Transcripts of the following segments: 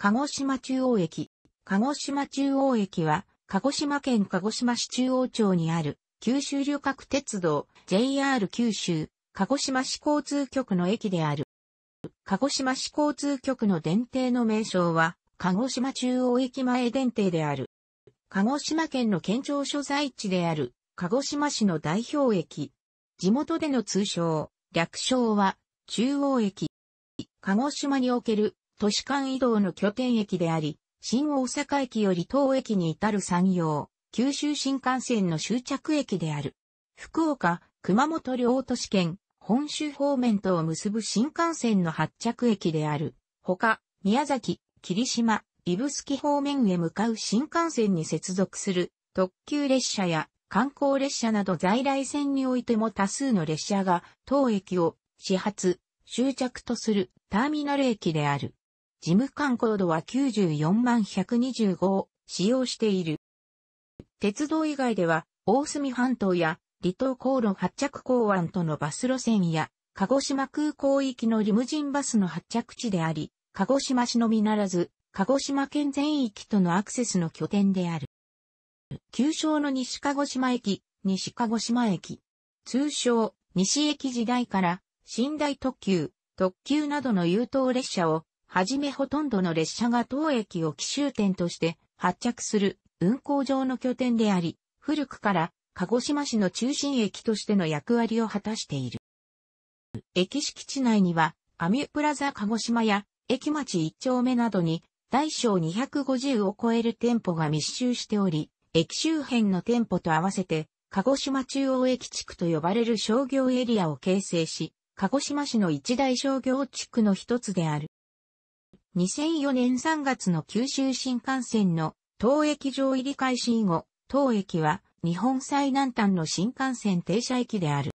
鹿児島中央駅。鹿児島中央駅は、鹿児島県鹿児島市中央町にある、九州旅客鉄道 JR 九州、鹿児島市交通局の駅である。鹿児島市交通局の電停の名称は、鹿児島中央駅前電停である。鹿児島県の県庁所在地である、鹿児島市の代表駅。地元での通称、略称は、中央駅。鹿児島における都市間移動の拠点駅であり、新大阪駅より当駅に至る山陽、九州新幹線の終着駅である。福岡、熊本両都市圏、本州方面とを結ぶ新幹線の発着駅である。ほか、宮崎、霧島、指宿方面へ向かう新幹線に接続する特急列車や観光列車など在来線においても多数の列車が当駅を始発、終着とするターミナル駅である。事務官コードは94万125を使用している。鉄道以外では、大隅半島や離島航路発着港湾とのバス路線や、鹿児島空港行きのリムジンバスの発着地であり、鹿児島市のみならず、鹿児島県全域とのアクセスの拠点である。旧称の西鹿児島駅、西鹿児島駅。通称、西駅時代から、寝台特急、特急などの優等列車をはじめほとんどの列車が当駅を奇襲点として発着する運行上の拠点であり、古くから鹿児島市の中心駅としての役割を果たしている。駅敷地内には、アミュプラザ鹿児島や駅町一丁目などに大小250を超える店舗が密集しており、駅周辺の店舗と合わせて、鹿児島中央駅地区と呼ばれる商業エリアを形成し、鹿児島市の一大商業地区の一つである。2004年3月の九州新幹線の当駅上入り開始以後、当駅は日本最南端の新幹線停車駅である。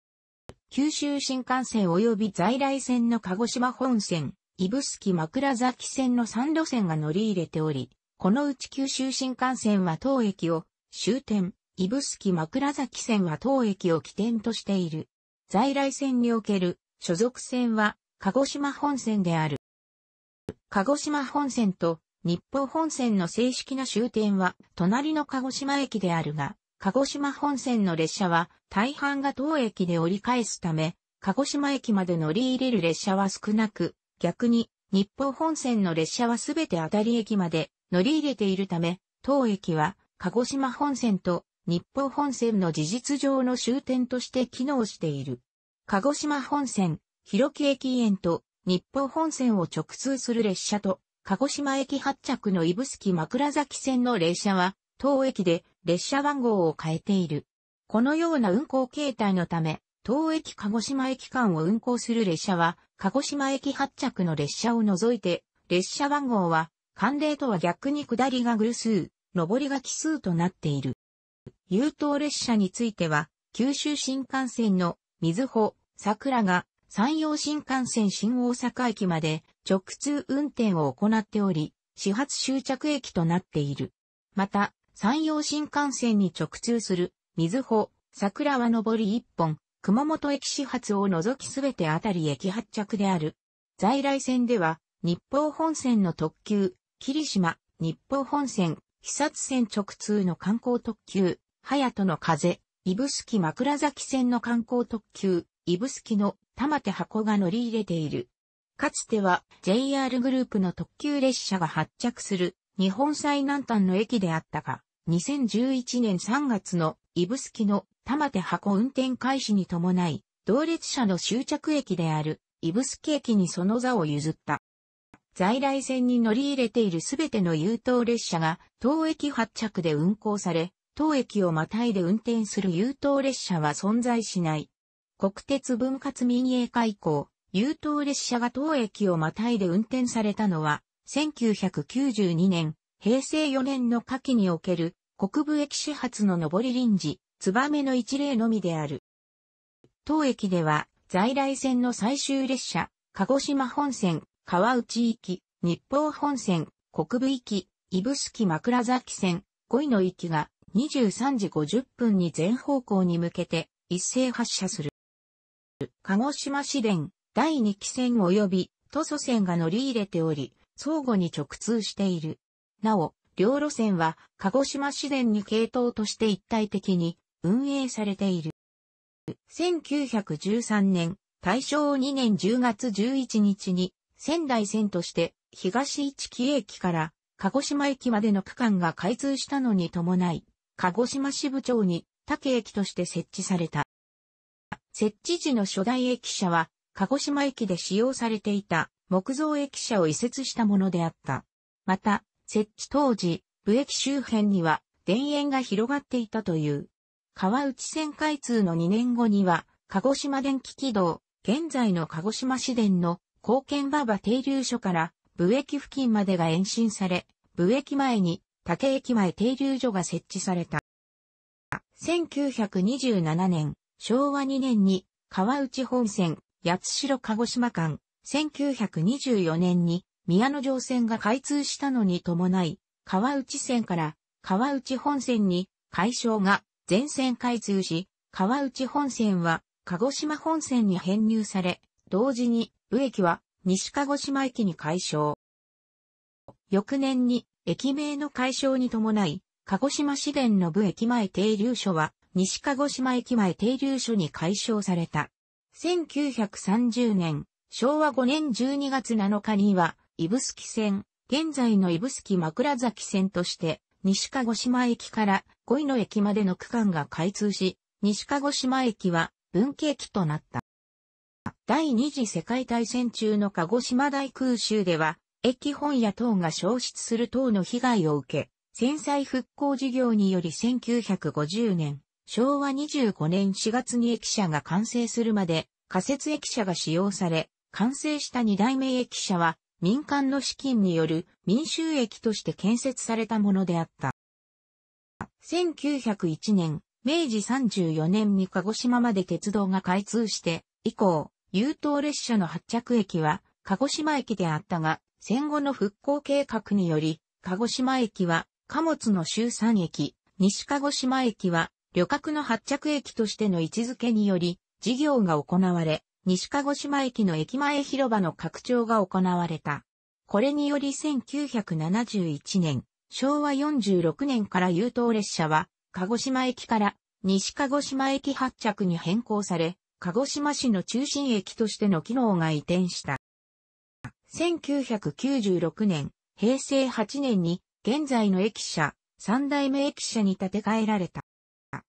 九州新幹線及び在来線の鹿児島本線、スキ枕崎線の3路線が乗り入れており、このうち九州新幹線は当駅を終点、スキ枕崎線は当駅を起点としている。在来線における所属線は鹿児島本線である。鹿児島本線と日報本線の正式な終点は隣の鹿児島駅であるが、鹿児島本線の列車は大半が当駅で折り返すため、鹿児島駅まで乗り入れる列車は少なく、逆に日報本線の列車はすべて当たり駅まで乗り入れているため、当駅は鹿児島本線と日報本線の事実上の終点として機能している。鹿児島本線、広木駅園と日本本線を直通する列車と、鹿児島駅発着の指宿枕崎線の列車は、当駅で列車番号を変えている。このような運行形態のため、当駅鹿児島駅間を運行する列車は、鹿児島駅発着の列車を除いて、列車番号は、慣例とは逆に下りが偶数、上りが奇数となっている。優等列車については、九州新幹線の水穂、桜が山陽新幹線新大阪駅まで直通運転を行っており、始発終着駅となっている。また、山陽新幹線に直通する、水穂、桜は上り一本、熊本駅始発を除きすべてあたり駅発着である。在来線では、日報本線の特急、霧島、日報本線、肥薩線直通の観光特急、隼人の風、指宿枕崎線の観光特急、指宿の玉手箱が乗り入れている。かつては JR グループの特急列車が発着する日本最南端の駅であったが、2011年3月の指宿の玉手箱運転開始に伴い、同列車の終着駅である指宿駅にその座を譲った。在来線に乗り入れているすべての優等列車が当駅発着で運行され、当駅をまたいで運転する優等列車は存在しない。国鉄分割民営化以降、優等列車が当駅をまたいで運転されたのは、1992年、平成4年の夏季における国部駅始発の上り臨時、つばめの一例のみである。当駅では、在来線の最終列車、鹿児島本線、川内行き、日報本線、国部行き、スキ枕崎線、5位の行きが23時50分に全方向に向けて一斉発車する。鹿児島市電、第2期線及び、都蘇線が乗り入れており、相互に直通している。なお、両路線は、鹿児島市電に系統として一体的に運営されている。1913年、大正2年10月11日に、仙台線として、東市木駅から、鹿児島駅までの区間が開通したのに伴い、鹿児島支部長に、竹駅として設置された。設置時の初代駅舎は、鹿児島駅で使用されていた木造駅舎を移設したものであった。また、設置当時、武駅周辺には田園が広がっていたという。川内線開通の2年後には、鹿児島電気軌道、現在の鹿児島市電の高見馬場停留所から武駅付近までが延伸され、武駅前に竹駅前停留所が設置された。1927年、昭和2年に川内本線、八代鹿児島間、1924年に宮野城線が開通したのに伴い、川内線から川内本線に改消が全線開通し、川内本線は鹿児島本線に編入され、同時に上駅は西鹿児島駅に改称。翌年に駅名の改称に伴い、鹿児島市電の部駅前停留所は西鹿児島駅前停留所に解消された。1930年、昭和5年12月7日には、スキ線、現在のスキ枕崎線として、西鹿児島駅から五井の駅までの区間が開通し、西鹿児島駅は分岐駅となった。第二次世界大戦中の鹿児島大空襲では、駅本屋等が消失する等の被害を受け、戦災復興事業により1950年、昭和25年4月に駅舎が完成するまで仮設駅舎が使用され、完成した二代目駅舎は民間の資金による民衆駅として建設されたものであった。1901年、明治34年に鹿児島まで鉄道が開通して、以降、優等列車の発着駅は鹿児島駅であったが、戦後の復興計画により、鹿児島駅は貨物の集散駅、西鹿児島駅は旅客の発着駅としての位置づけにより、事業が行われ、西鹿児島駅の駅前広場の拡張が行われた。これにより1971年、昭和46年から優等列車は、鹿児島駅から西鹿児島駅発着に変更され、鹿児島市の中心駅としての機能が移転した。1996年、平成8年に現在の駅舎、三代目駅舎に建て替えられた。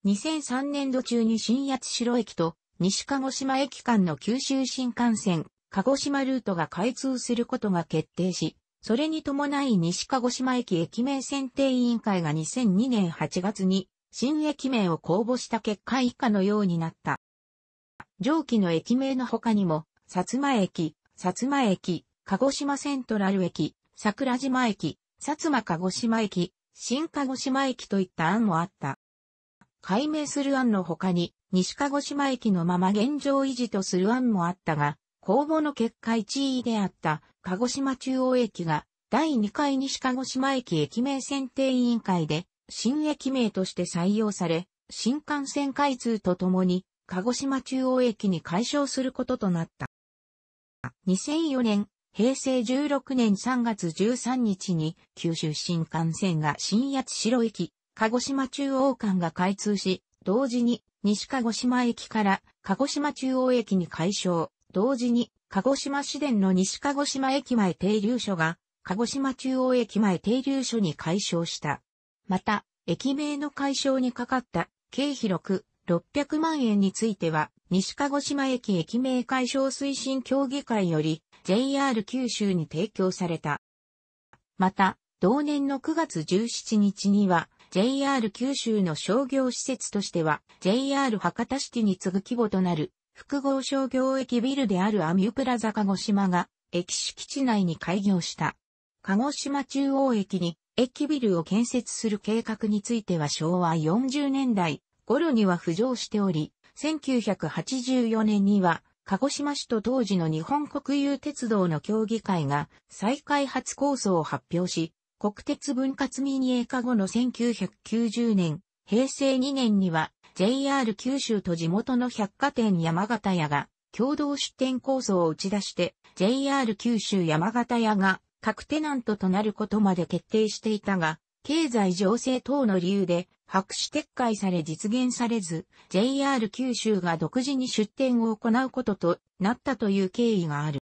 2003年度中に新八代駅と西鹿児島駅間の九州新幹線、鹿児島ルートが開通することが決定し、それに伴い西鹿児島駅駅名選定委員会が2002年8月に新駅名を公募した結果以下のようになった。上記の駅名の他にも、薩摩駅、薩摩駅、鹿児島セントラル駅、桜島駅、薩摩鹿児島駅、新鹿児島駅といった案もあった。解明する案の他に、西鹿児島駅のまま現状維持とする案もあったが、公募の結果1位であった鹿児島中央駅が第2回西鹿児島駅駅名選定委員会で新駅名として採用され、新幹線開通とともに鹿児島中央駅に解消することとなった。2004年、平成16年3月13日に九州新幹線が新八代駅鹿児島中央間が開通し、同時に西鹿児島駅から鹿児島中央駅に解消、同時に鹿児島市電の西鹿児島駅前停留所が鹿児島中央駅前停留所に解消した。また、駅名の解消にかかった経費6、600万円については、西鹿児島駅駅名解消推進協議会より JR 九州に提供された。また、同年の9月17日には、JR 九州の商業施設としては JR 博多市に次ぐ規模となる複合商業駅ビルであるアミュプラザ鹿児島が駅敷地内に開業した。鹿児島中央駅に駅ビルを建設する計画については昭和40年代頃には浮上しており、1984年には鹿児島市と当時の日本国有鉄道の協議会が再開発構想を発表し、国鉄分割民営化後の1990年、平成2年には JR 九州と地元の百貨店山形屋が共同出店構想を打ち出して JR 九州山形屋が各テナントとなることまで決定していたが、経済情勢等の理由で白紙撤回され実現されず、JR 九州が独自に出店を行うこととなったという経緯がある。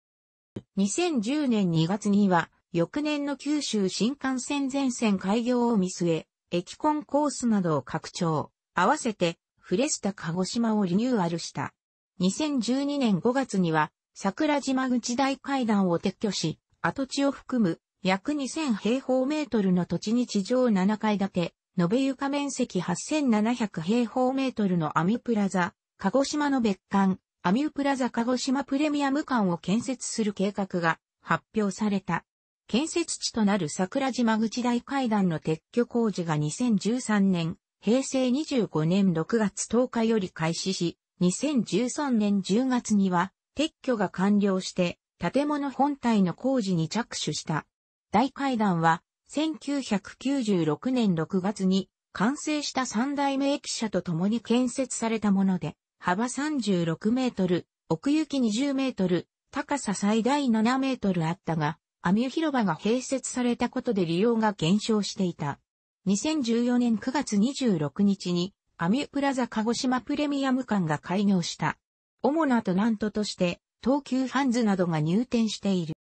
2010年2月には、翌年の九州新幹線全線開業を見据え、駅コンコースなどを拡張、合わせて、フレスタ鹿児島をリニューアルした。2012年5月には、桜島口大階段を撤去し、跡地を含む約2000平方メートルの土地に地上7階建て、延べ床面積8700平方メートルのアミュプラザ、鹿児島の別館、アミュプラザ鹿児島プレミアム館を建設する計画が発表された。建設地となる桜島口大階段の撤去工事が2013年、平成25年6月10日より開始し、2013年10月には撤去が完了して建物本体の工事に着手した。大階段は1996年6月に完成した三代目駅舎と共に建設されたもので、幅36メートル、奥行き20メートル、高さ最大7メートルあったが、アミュ広場が併設されたことで利用が減少していた。2014年9月26日に、アミュプラザ鹿児島プレミアム館が開業した。主なトナントとして、東急ハンズなどが入店している。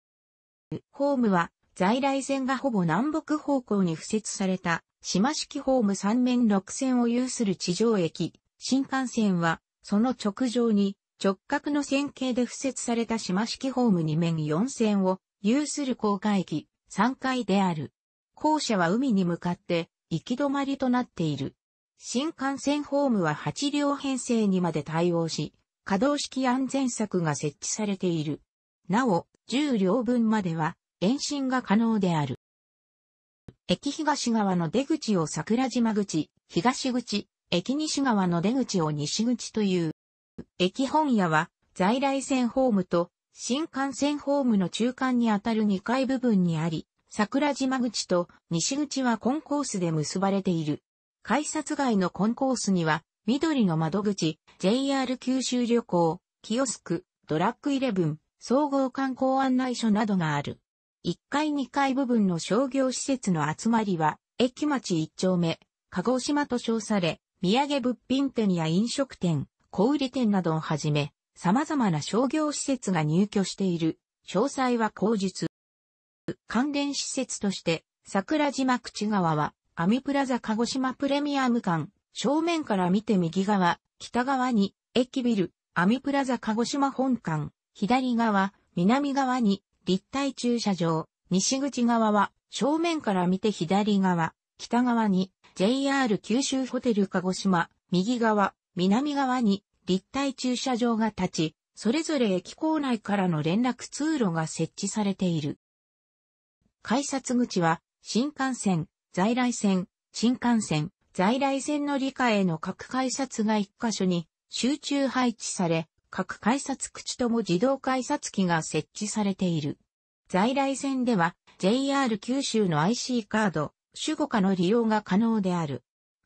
ホームは、在来線がほぼ南北方向に付設された、島式ホーム3面6線を有する地上駅。新幹線は、その直上に、直角の線形で付設された島式ホーム2面4線を有する航海機、3階である。校舎は海に向かって行き止まりとなっている。新幹線ホームは8両編成にまで対応し、可動式安全柵が設置されている。なお、10両分までは延伸が可能である。駅東側の出口を桜島口、東口、駅西側の出口を西口という。駅本屋は在来線ホームと新幹線ホームの中間にあたる2階部分にあり、桜島口と西口はコンコースで結ばれている。改札外のコンコースには、緑の窓口、JR 九州旅行、キオスク、ドラッグイレブン、総合観光案内所などがある。1階2階部分の商業施設の集まりは、駅町1丁目、鹿児島と称され、土産物品店や飲食店、小売店などをはじめ、様々な商業施設が入居している、詳細は口日。関連施設として、桜島口川は、アミプラザ鹿児島プレミアム館、正面から見て右側、北側に、駅ビル、アミプラザ鹿児島本館、左側、南側に、立体駐車場、西口側は、正面から見て左側、北側に、JR 九州ホテル鹿児島、右側、南側に、立体駐車場が立ち、それぞれ駅構内からの連絡通路が設置されている。改札口は、新幹線、在来線、新幹線、在来線の理科への各改札が一箇所に集中配置され、各改札口とも自動改札機が設置されている。在来線では JR 九州の IC カード、守護下の利用が可能である。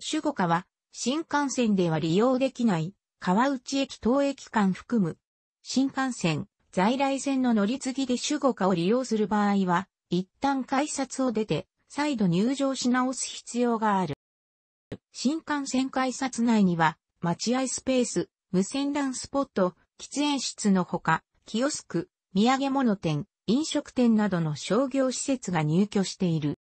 守護下は新幹線では利用できない川内駅東駅間含む、新幹線、在来線の乗り継ぎで守護課を利用する場合は、一旦改札を出て、再度入場し直す必要がある。新幹線改札内には、待合スペース、無線 LAN スポット、喫煙室のほか、キオスク、土産物店、飲食店などの商業施設が入居している。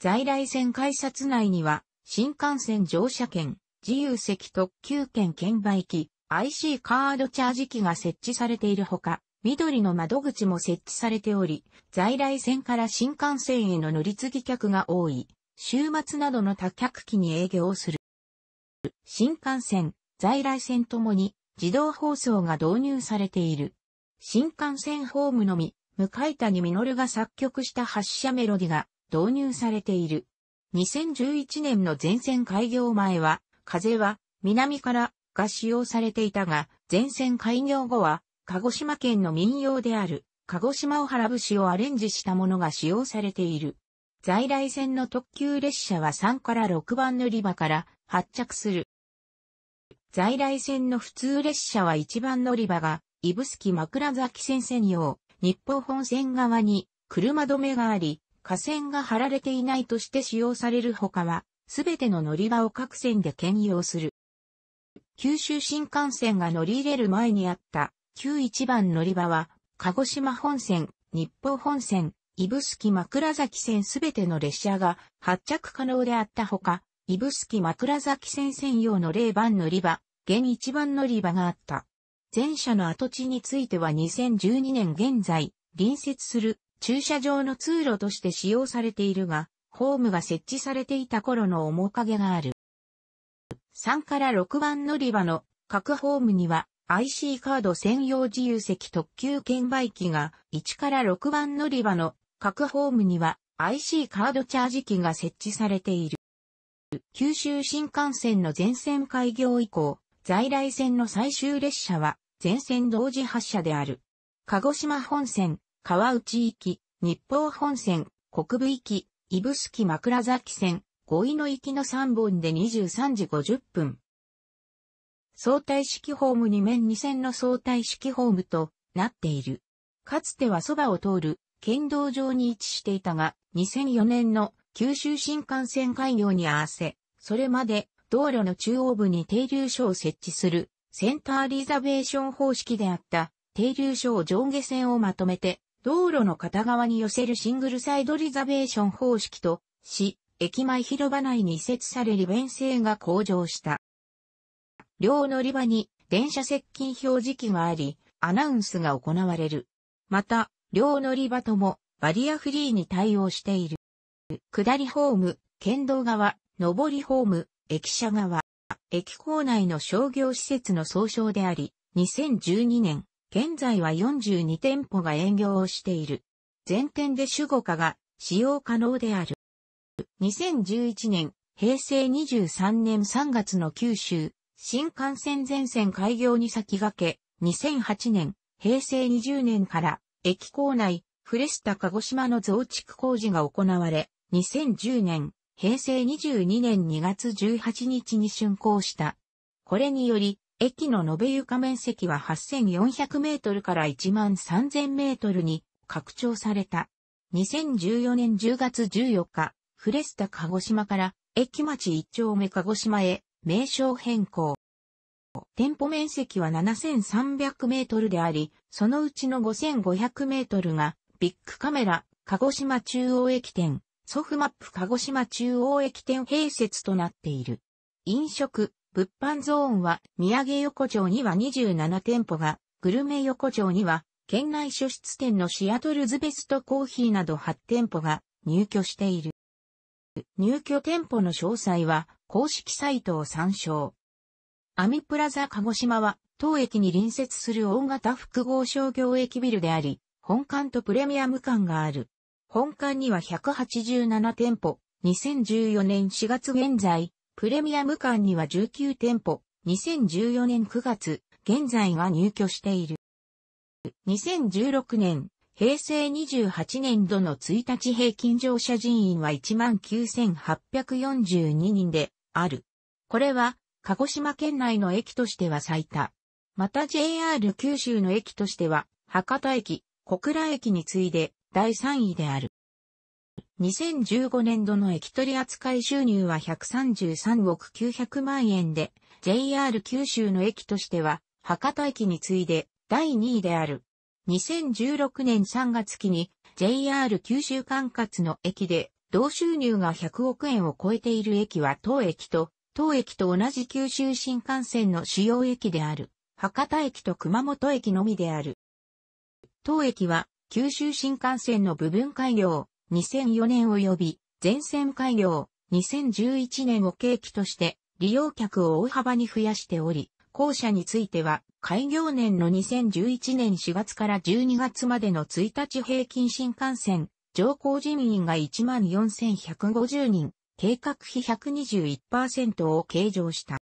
在来線改札内には、新幹線乗車券、自由席特急券券売機、IC カードチャージ機が設置されているほか、緑の窓口も設置されており、在来線から新幹線への乗り継ぎ客が多い、週末などの多客機に営業する。新幹線、在来線ともに自動放送が導入されている。新幹線ホームのみ、向谷実が作曲した発車メロディが導入されている。2011年の全線開業前は、風は南からが使用されていたが、前線開業後は、鹿児島県の民謡である、鹿児島を原節をアレンジしたものが使用されている。在来線の特急列車は3から6番乗り場から発着する。在来線の普通列車は1番乗り場が、指宿枕崎線専用、日報本線側に車止めがあり、架線が張られていないとして使用される他は、すべての乗り場を各線で兼用する。九州新幹線が乗り入れる前にあった旧一番乗り場は、鹿児島本線、日報本線、スキ枕崎線すべての列車が発着可能であったほか、スキ枕崎線専用の0番乗り場、現一番乗り場があった。前者の跡地については2012年現在、隣接する駐車場の通路として使用されているが、ホームが設置されていた頃の面影がある。3から6番乗り場の各ホームには IC カード専用自由席特急券売機が1から6番乗り場の各ホームには IC カードチャージ機が設置されている。九州新幹線の全線開業以降、在来線の最終列車は全線同時発車である。鹿児島本線、川内行き、日報本線、国部行き、スキ枕崎線、五位の行きの3本で23時50分。相対式ホーム2面2線の相対式ホームとなっている。かつてはそばを通る県道上に位置していたが、2004年の九州新幹線開業に合わせ、それまで道路の中央部に停留所を設置するセンターリザベーション方式であった停留所を上下線をまとめて道路の片側に寄せるシングルサイドリザベーション方式とし、駅前広場内に移設され利便性が向上した。両乗り場に電車接近表示器があり、アナウンスが行われる。また、両乗り場ともバリアフリーに対応している。下りホーム、県道側、上りホーム、駅舎側、駅構内の商業施設の総称であり、2012年現在は42店舗が営業をしている。全店で主語化が使用可能である。2011年、平成23年3月の九州、新幹線全線開業に先駆け、2008年、平成20年から、駅構内、フレスタ鹿児島の増築工事が行われ、2010年、平成22年2月18日に竣工した。これにより、駅の延べ床面積は8400メートルから1万3000メートルに拡張された。2014年10月14日、フレスタ鹿児島から駅町一丁目鹿児島へ名称変更。店舗面積は7300メートルであり、そのうちの5500メートルがビッグカメラ鹿児島中央駅店、ソフマップ鹿児島中央駅店併設となっている。飲食、物販ゾーンは、土産横丁には27店舗が、グルメ横丁には、県内諸出店のシアトルズベストコーヒーなど8店舗が入居している。入居店舗の詳細は公式サイトを参照。アミプラザ鹿児島は当駅に隣接する大型複合商業駅ビルであり、本館とプレミアム館がある。本館には187店舗、2014年4月現在、プレミアム館には19店舗、2014年9月、現在は入居している。2016年、平成28年度の1日平均乗車人員は19,842人である。これは、鹿児島県内の駅としては最多。また JR 九州の駅としては、博多駅、小倉駅に次いで第3位である。2015年度の駅取扱い収入は133億900万円で、JR 九州の駅としては、博多駅に次いで第2位である。2016年3月期に JR 九州管轄の駅で、同収入が100億円を超えている駅は当駅と、当駅と同じ九州新幹線の主要駅である、博多駅と熊本駅のみである。当駅は、九州新幹線の部分開業、2004年及び全線開業、2011年を契機として利用客を大幅に増やしており、校舎については開業年の2011年4月から12月までの1日平均新幹線、乗降人員が14,150人、計画費121%を計上した。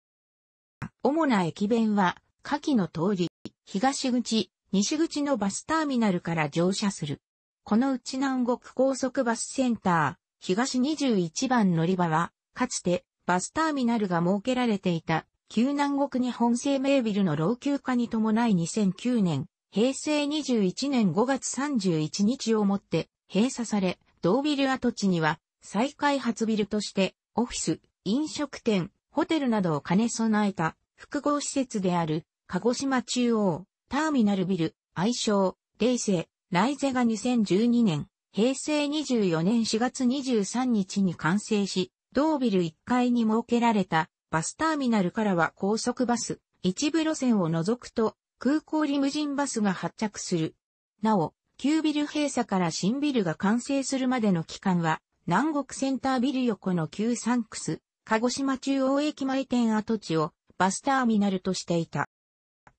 主な駅弁は、下記の通り、東口、西口のバスターミナルから乗車する。このうち南国高速バスセンター、東21番乗り場は、かつてバスターミナルが設けられていた、旧南国日本生命ビルの老朽化に伴い2009年、平成21年5月31日をもって閉鎖され、同ビル跡地には再開発ビルとしてオフィス、飲食店、ホテルなどを兼ね備えた複合施設である鹿児島中央ターミナルビル、愛称、冷静、ライゼが2012年、平成24年4月23日に完成し、同ビル1階に設けられたバスターミナルからは高速バス、一部路線を除くと空港リムジンバスが発着する。なお、旧ビル閉鎖から新ビルが完成するまでの期間は、南国センタービル横の旧サンクス、鹿児島中央駅前店跡地をバスターミナルとしていた。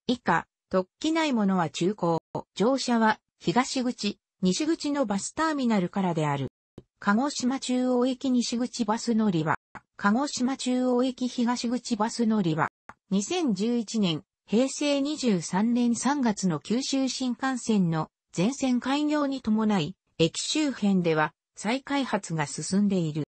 以下、特記ないものは中高、乗車は東口、西口のバスターミナルからである。鹿児島中央駅西口バス乗り場、鹿児島中央駅東口バス乗り場、2011年、平成23年3月の九州新幹線の全線開業に伴い、駅周辺では再開発が進んでいる。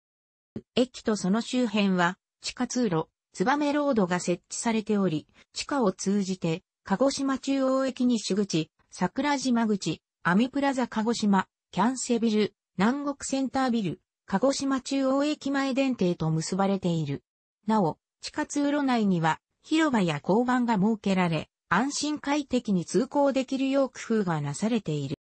駅とその周辺は地下通路、ツバメロードが設置されており、地下を通じて、鹿児島中央駅西口、桜島口、アミプラザ鹿児島、キャンセビル、南国センタービル、鹿児島中央駅前電停と結ばれている。なお、地下通路内には広場や交番が設けられ、安心快適に通行できるよう工夫がなされている。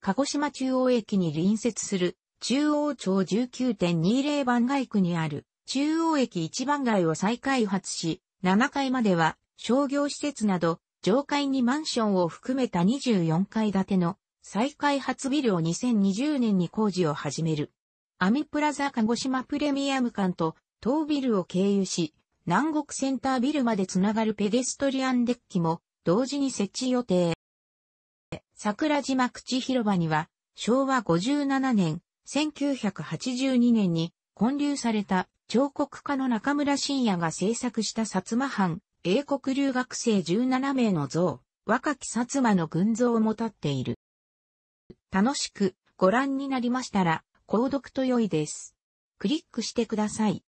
鹿児島中央駅に隣接する中央町19.20番街区にある中央駅1番街を再開発し、7階までは商業施設など上階にマンションを含めた24階建ての再開発ビルを2020年に工事を始める。アミプラザ鹿児島プレミアム館と東ビルを経由し、南国センタービルまでつながるペデストリアンデッキも同時に設置予定。桜島口広場には昭和57年、1982年に建立された彫刻家の中村信也が制作した薩摩藩英国留学生17名の像、若き薩摩の群像も立っている。楽しくご覧になりましたら、購読と良いです。クリックしてください。